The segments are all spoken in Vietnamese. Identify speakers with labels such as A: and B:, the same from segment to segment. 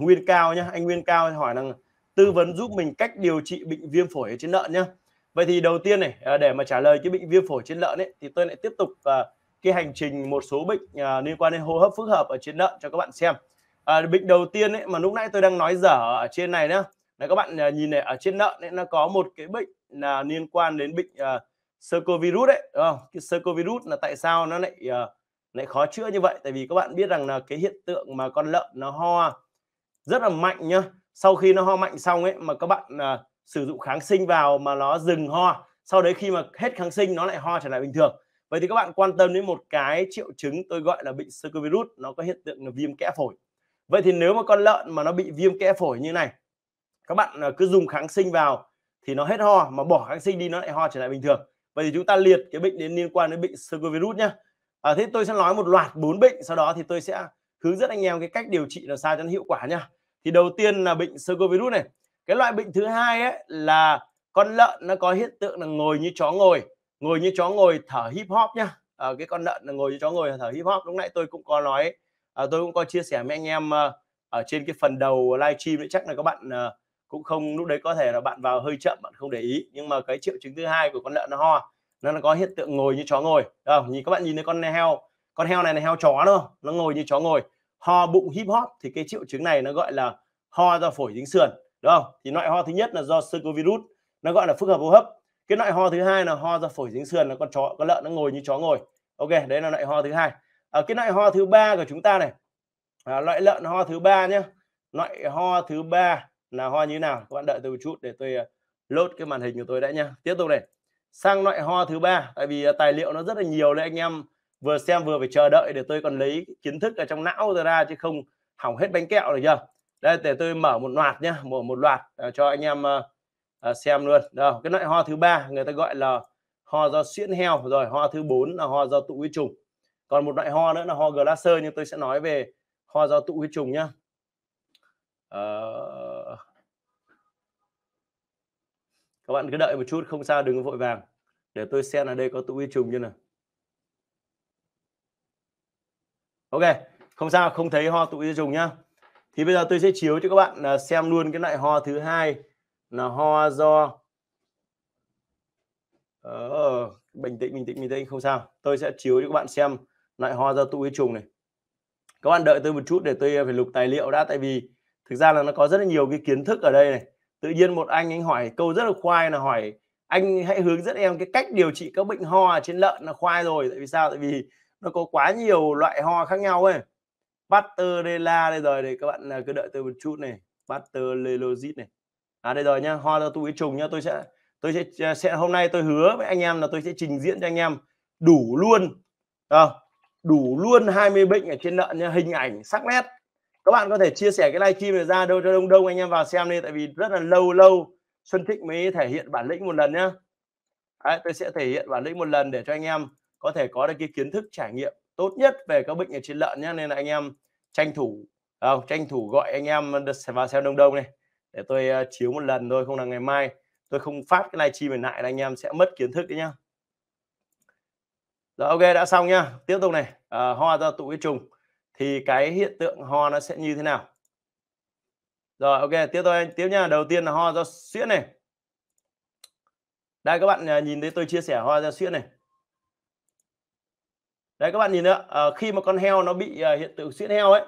A: Nguyên Cao nhé anh Nguyên Cao hỏi rằng tư vấn giúp mình cách điều trị bệnh viêm phổi trên lợn nhé vậy thì đầu tiên này à, để mà trả lời cái bệnh viêm phổi trên lợn ấy thì tôi lại tiếp tục à, cái hành trình một số bệnh à, liên quan đến hô hấp phức hợp ở trên lợn cho các bạn xem à, bệnh đầu tiên ấy mà lúc nãy tôi đang nói dở ở trên này nhá là các bạn nhìn này ở trên lợn ấy nó có một cái bệnh là liên quan đến bệnh uh, sơ cô virus đấy không? cái sơ cô virus là tại sao nó lại lại khó chữa như vậy tại vì các bạn biết rằng là cái hiện tượng mà con lợn nó ho rất là mạnh nhá sau khi nó ho mạnh xong ấy mà các bạn uh, sử dụng kháng sinh vào mà nó dừng ho sau đấy khi mà hết kháng sinh nó lại ho trở lại bình thường vậy thì các bạn quan tâm đến một cái triệu chứng tôi gọi là bệnh sơ cơ virus nó có hiện tượng là viêm kẽ phổi vậy thì nếu mà con lợn mà nó bị viêm kẽ phổi như này các bạn à, cứ dùng kháng sinh vào thì nó hết ho mà bỏ kháng sinh đi nó lại ho trở lại bình thường vậy thì chúng ta liệt cái bệnh đến liên quan đến bệnh sơ cơ virus nhé à, thế tôi sẽ nói một loạt bốn bệnh sau đó thì tôi sẽ hướng dẫn anh em cái cách điều trị là sao cho nó hiệu quả nhá thì đầu tiên là bệnh sơ virus này cái loại bệnh thứ hai ấy là con lợn nó có hiện tượng là ngồi như chó ngồi ngồi như chó ngồi thở hip hop nhá à, cái con lợn là ngồi như chó ngồi thở hip hop lúc nãy tôi cũng có nói à, tôi cũng có chia sẻ với anh em à, ở trên cái phần đầu livestream đấy chắc là các bạn à, cũng không lúc đấy có thể là bạn vào hơi chậm bạn không để ý nhưng mà cái triệu chứng thứ hai của con lợn nó ho nó có hiện tượng ngồi như chó ngồi à, nhìn các bạn nhìn thấy con heo con heo này là heo chó đúng không nó ngồi như chó ngồi ho bụng hip hop thì cái triệu chứng này nó gọi là ho do phổi dính sườn đúng không thì loại ho thứ nhất là do sơ virus nó gọi là phức hợp hô hấp cái loại ho thứ hai là ho do phổi dính sườn là con chó con lợn nó ngồi như chó ngồi ok đấy là loại ho thứ hai à, cái loại ho thứ ba của chúng ta này à, loại lợn ho thứ ba nhé loại ho thứ ba là ho như thế nào các bạn đợi tôi một chút để tôi à, lốt cái màn hình của tôi đã nha, tiếp tục này sang loại ho thứ ba tại vì à, tài liệu nó rất là nhiều đấy anh em vừa xem vừa phải chờ đợi để tôi còn lấy kiến thức ở trong não ra chứ không hỏng hết bánh kẹo được chưa đây để tôi mở một loạt nhá mở một loạt à, cho anh em à, xem luôn Đâu, cái loại ho thứ ba người ta gọi là ho do suyễn heo rồi ho thứ bốn là ho do tụ huyết trùng còn một loại ho nữa là ho glasser nhưng tôi sẽ nói về ho do tụ huyết trùng nhá à, các bạn cứ đợi một chút không sao đừng vội vàng để tôi xem ở đây có tụ huyết trùng như nào ok không sao không thấy ho tụ trùng nhá thì bây giờ tôi sẽ chiếu cho các bạn là xem luôn cái loại ho thứ hai là ho do ờ, bình tĩnh bình tĩnh bình tĩnh không sao tôi sẽ chiếu cho các bạn xem loại ho do tụ huyết trùng này các bạn đợi tôi một chút để tôi phải lục tài liệu đã tại vì thực ra là nó có rất là nhiều cái kiến thức ở đây này tự nhiên một anh anh hỏi câu rất là khoai là hỏi anh hãy hướng dẫn em cái cách điều trị các bệnh ho trên lợn là khoai rồi tại vì sao tại vì nó có quá nhiều loại ho khác nhau ấy Butter đây rồi thì các bạn à, cứ đợi tôi một chút này Butter này à đây rồi nhá ho cho tôi trùng nhá tôi sẽ tôi sẽ, à, sẽ hôm nay tôi hứa với anh em là tôi sẽ trình diễn cho anh em đủ luôn à, đủ luôn 20 bệnh ở trên lợn nha hình ảnh sắc nét các bạn có thể chia sẻ cái livestream này ra đâu cho đông đông anh em vào xem đi tại vì rất là lâu lâu Xuân Thịnh mới thể hiện bản lĩnh một lần nhá Đấy, tôi sẽ thể hiện bản lĩnh một lần để cho anh em có thể có được cái kiến thức trải nghiệm tốt nhất về các bệnh ở trên lợn nhé nên là anh em tranh thủ à, không, tranh thủ gọi anh em được vào xem đông đông này để tôi ờ, chiếu một lần thôi không là ngày mai tôi không phát cái livestream này lại là anh em sẽ mất kiến thức đấy nhá rồi ok đã xong nhá tiếp tục này à, ho ra tụ cái trùng thì cái hiện tượng ho nó sẽ như thế nào rồi ok tiếp tôi tiếp nhá đầu tiên là ho do xuyễn này đây các bạn ờ, nhìn thấy tôi chia sẻ ho ra xuyễn này đấy các bạn nhìn nữa à, ờ, khi mà con heo nó bị à, hiện tượng suyễn heo ấy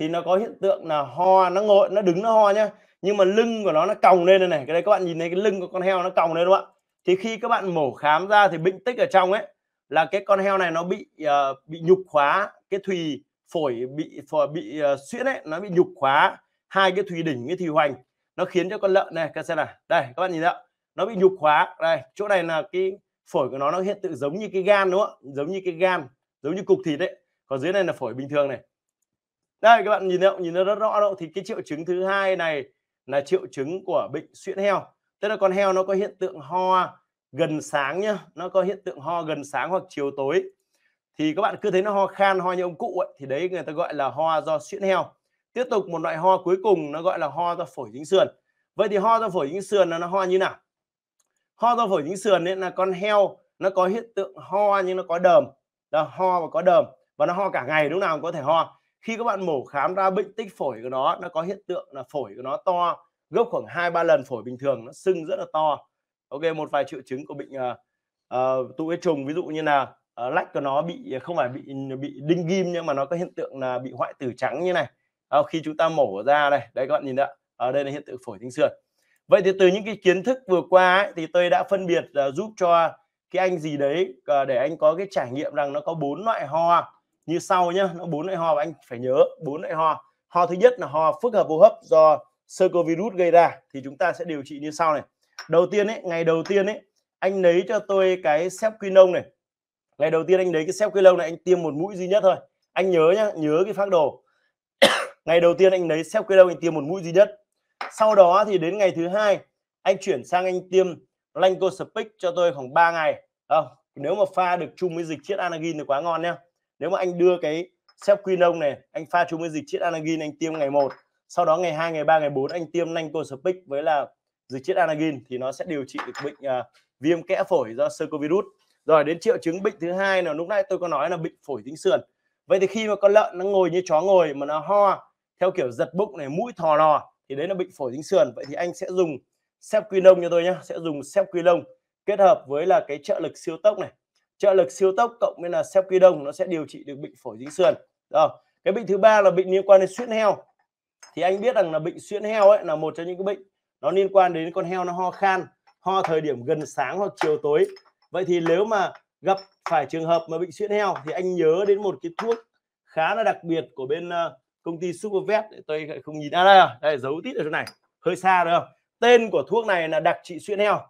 A: thì nó có hiện tượng là ho nó ngồi nó đứng nó ho nhá nhưng mà lưng của nó nó còng lên này này cái đấy các bạn nhìn thấy cái lưng của con heo nó còng lên đúng không ạ thì khi các bạn mổ khám ra thì bệnh tích ở trong ấy là cái con heo này nó bị uh, bị nhục khóa cái thùy phổi bị phổi bị uh, suyễn ấy nó bị nhục khóa hai cái thùy đỉnh cái thùy hoành nó khiến cho con lợn này các xem này đây các bạn nhìn thấy nó bị nhục khóa đây chỗ này là cái phổi của nó nó hiện tượng giống như cái gan đúng không giống như cái gan giống như cục thịt đấy còn dưới này là phổi bình thường này đây các bạn nhìn thấy nhìn nó rất rõ đâu thì cái triệu chứng thứ hai này là triệu chứng của bệnh suyễn heo tức là con heo nó có hiện tượng ho gần sáng nhá nó có hiện tượng ho gần sáng hoặc chiều tối thì các bạn cứ thấy nó ho khan ho như ông cụ ấy, thì đấy người ta gọi là ho do suyễn heo tiếp tục một loại ho cuối cùng nó gọi là ho do phổi dính sườn vậy thì ho do phổi dính sườn là nó ho như nào ho do phổi dính sườn nên là con heo nó có hiện tượng ho nhưng nó có đờm đó, ho và có đờm và nó ho cả ngày lúc nào cũng có thể ho khi các bạn mổ khám ra bệnh tích phổi của nó nó có hiện tượng là phổi của nó to gấp khoảng hai ba lần phổi bình thường nó sưng rất là to ok một vài triệu chứng của bệnh uh, uh, tụ huyết trùng ví dụ như là uh, lách của nó bị không phải bị bị đinh ghim nhưng mà nó có hiện tượng là bị hoại tử trắng như này uh, khi chúng ta mổ ra đây đây các bạn nhìn ạ ở uh, đây là hiện tượng phổi thính sườn vậy thì từ những cái kiến thức vừa qua ấy, thì tôi đã phân biệt uh, giúp cho cái anh gì đấy ờ, để anh có cái trải nghiệm rằng nó có bốn loại ho à? như sau nhá nó bốn loại ho và anh phải nhớ bốn loại ho ho thứ nhất là ho phức hợp hô hấp do sơ cơ virus gây ra thì chúng ta sẽ điều trị như sau này đầu tiên ấy ngày đầu tiên ấy anh lấy cho tôi cái sepquinone này ngày đầu tiên anh lấy cái sepquinone này anh tiêm một mũi duy nhất thôi anh nhớ nhá nhớ cái phác đồ ngày đầu tiên anh lấy sepquinone anh tiêm một mũi duy nhất sau đó thì đến ngày thứ hai anh chuyển sang anh tiêm Lancospix cho tôi khoảng 3 ngày không nếu mà pha được chung với dịch chiết anagin thì quá ngon nhá nếu mà anh đưa cái xếp quinone này anh pha chung với dịch chiết anagin anh tiêm ngày 1 sau đó ngày 2 ngày 3 ngày 4 anh tiêm nancospic với là dịch chiết anagin thì nó sẽ điều trị được bệnh uh, viêm kẽ phổi do sơ virus rồi đến triệu chứng bệnh thứ hai là lúc nãy tôi có nói là bệnh phổi dính sườn vậy thì khi mà con lợn nó ngồi như chó ngồi mà nó ho theo kiểu giật bụng này mũi thò lò thì đấy là bệnh phổi dính sườn vậy thì anh sẽ dùng sepquinone cho tôi nhé sẽ dùng sepquinone kết hợp với là cái trợ lực siêu tốc này trợ lực siêu tốc cộng với là self đông nó sẽ điều trị được bệnh phổi dính sườn rồi cái bệnh thứ ba là bệnh liên quan đến suyễn heo thì anh biết rằng là bệnh suyễn heo ấy là một trong những cái bệnh nó liên quan đến con heo nó ho khan ho thời điểm gần sáng hoặc chiều tối vậy thì nếu mà gặp phải trường hợp mà bệnh suyễn heo thì anh nhớ đến một cái thuốc khá là đặc biệt của bên ờ, công ty Supervet tôi không nhìn ra à, đây, đây giấu tít ở chỗ này hơi xa được không tên của thuốc này là đặc trị suyễn heo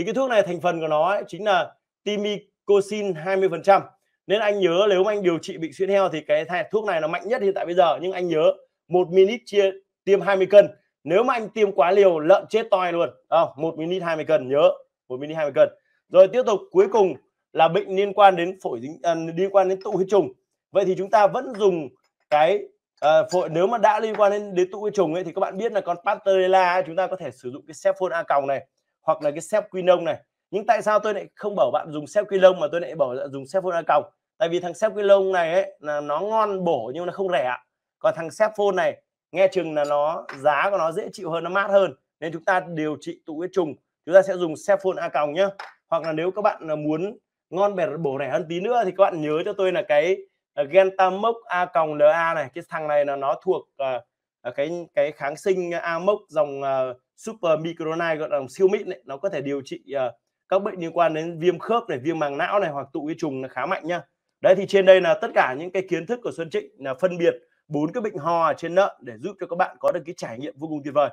A: thì cái thuốc này thành phần của nó ấy, chính là timicosin 20% nên anh nhớ nếu mà anh điều trị bị suyễn heo thì cái thuốc này nó mạnh nhất hiện tại bây giờ nhưng anh nhớ một ml chia tiêm 20 cân nếu mà anh tiêm quá liều lợn chết toi luôn à, một minute 20 cân nhớ một minute 20 cân rồi tiếp tục cuối cùng là bệnh liên quan đến phổi dính à, liên quan đến tụ huyết trùng vậy thì chúng ta vẫn dùng cái à, phổi nếu mà đã liên quan đến đến tụ huyết trùng ấy thì các bạn biết là con Pasteurella chúng ta có thể sử dụng cái Cephon A còng này hoặc là cái sep quy nông này nhưng tại sao tôi lại không bảo bạn dùng sep quy lông mà tôi lại bảo bạn dùng sep phone còng tại vì thằng sep quy lông này ấy, là nó ngon bổ nhưng nó không rẻ còn thằng sep phone này nghe chừng là nó giá của nó dễ chịu hơn nó mát hơn nên chúng ta điều trị tụ huyết trùng chúng ta sẽ dùng Cephon A còng nhá hoặc là nếu các bạn là muốn ngon bẻ bổ rẻ hơn tí nữa thì các bạn nhớ cho tôi là cái à, Gentamoc A còng LA này cái thằng này là nó thuộc uh, cái cái kháng sinh a mốc dòng uh, super micronite gọi là siêu mịn này, nó có thể điều trị uh, các bệnh liên quan đến viêm khớp này viêm màng não này hoặc tụ cái trùng là khá mạnh nhá đấy thì trên đây là tất cả những cái kiến thức của Xuân Trịnh là phân biệt bốn cái bệnh ho trên nợ để giúp cho các bạn có được cái trải nghiệm vô cùng tuyệt vời